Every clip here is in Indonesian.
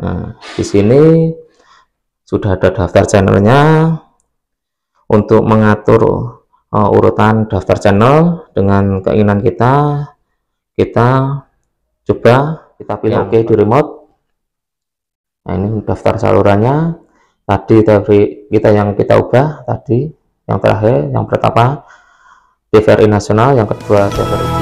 Nah, di sini sudah ada daftar channelnya untuk mengatur uh, urutan daftar channel dengan keinginan kita kita coba kita pilih ya. oke di remote nah ini daftar salurannya tadi tadi kita yang kita ubah tadi yang terakhir yang pertama TVRI nasional yang kedua TVRI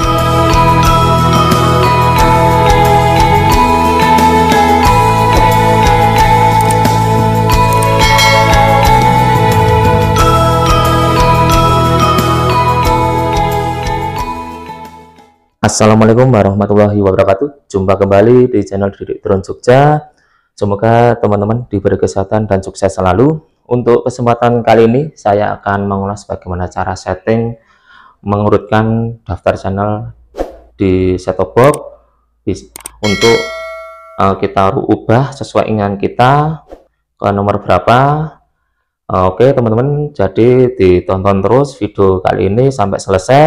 Assalamualaikum warahmatullahi wabarakatuh. Jumpa kembali di channel Didik Drone Jogja. Semoga teman-teman diberi kesehatan dan sukses selalu. Untuk kesempatan kali ini saya akan mengulas bagaimana cara setting mengurutkan daftar channel di set box untuk eh, kita ubah sesuai ingin kita ke nomor berapa. Oke, teman-teman, jadi ditonton terus video kali ini sampai selesai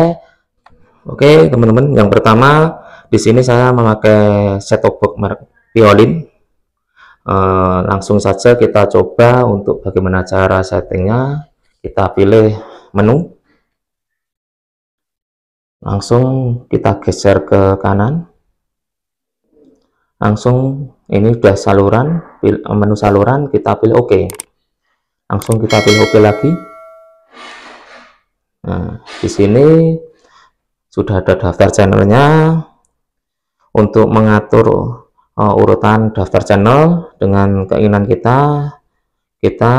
Oke, teman-teman, yang pertama di sini saya memakai set top box merek Violin. Uh, langsung saja kita coba untuk bagaimana cara settingnya. Kita pilih menu. Langsung kita geser ke kanan. Langsung ini sudah saluran, menu saluran kita pilih OK. Langsung kita pilih OK lagi. Nah, di sini sudah ada daftar channelnya untuk mengatur uh, urutan daftar channel dengan keinginan kita kita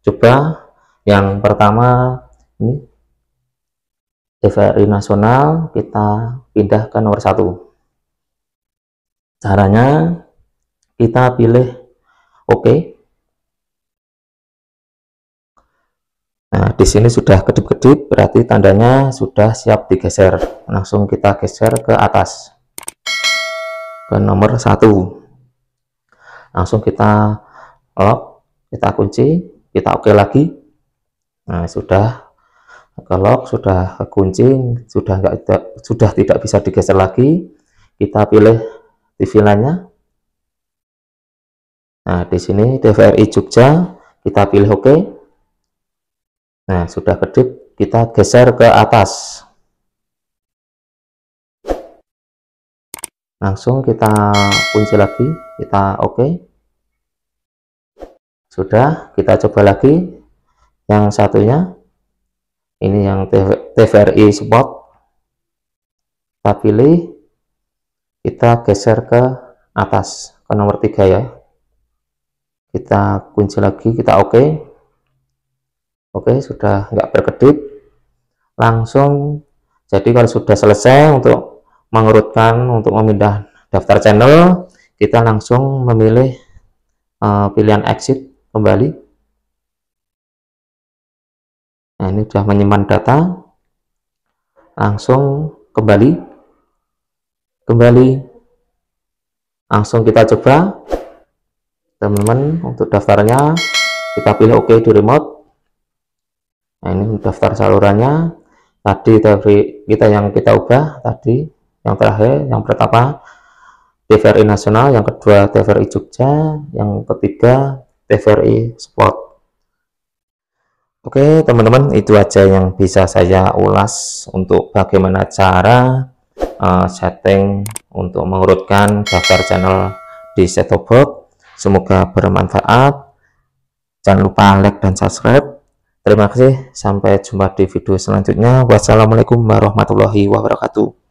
coba yang pertama ini TVRI nasional kita pindah ke nomor satu caranya kita pilih oke okay. Nah, di sini sudah kedip-kedip, berarti tandanya sudah siap digeser. Langsung kita geser ke atas. Ke nomor 1. Langsung kita lock, kita kunci, kita oke okay lagi. Nah, sudah ke lock, sudah ke kunci, sudah enggak sudah tidak bisa digeser lagi. Kita pilih TV lainnya. Nah, di sini TVRI Jogja, kita pilih oke. Okay. Nah, sudah kedip, kita geser ke atas. Langsung kita kunci lagi, kita oke. Sudah, kita coba lagi yang satunya. Ini yang TVRI spot. Kita pilih, kita geser ke atas, ke nomor 3 ya. Kita kunci lagi, kita oke. Oke, sudah nggak berkedip. Langsung, jadi kalau sudah selesai untuk mengerutkan, untuk memindah daftar channel, kita langsung memilih uh, pilihan exit kembali. Nah, ini sudah menyimpan data. Langsung kembali. Kembali. Langsung kita coba. Teman-teman, untuk daftarnya, kita pilih OK di remote nah ini daftar salurannya tadi tapi kita yang kita ubah tadi yang terakhir yang pertama TVRI nasional yang kedua TVRI Jogja yang ketiga TVRI Sport Oke teman-teman itu aja yang bisa saya ulas untuk bagaimana cara uh, setting untuk mengurutkan daftar channel di set semoga bermanfaat jangan lupa like dan subscribe Terima kasih, sampai jumpa di video selanjutnya. Wassalamualaikum warahmatullahi wabarakatuh.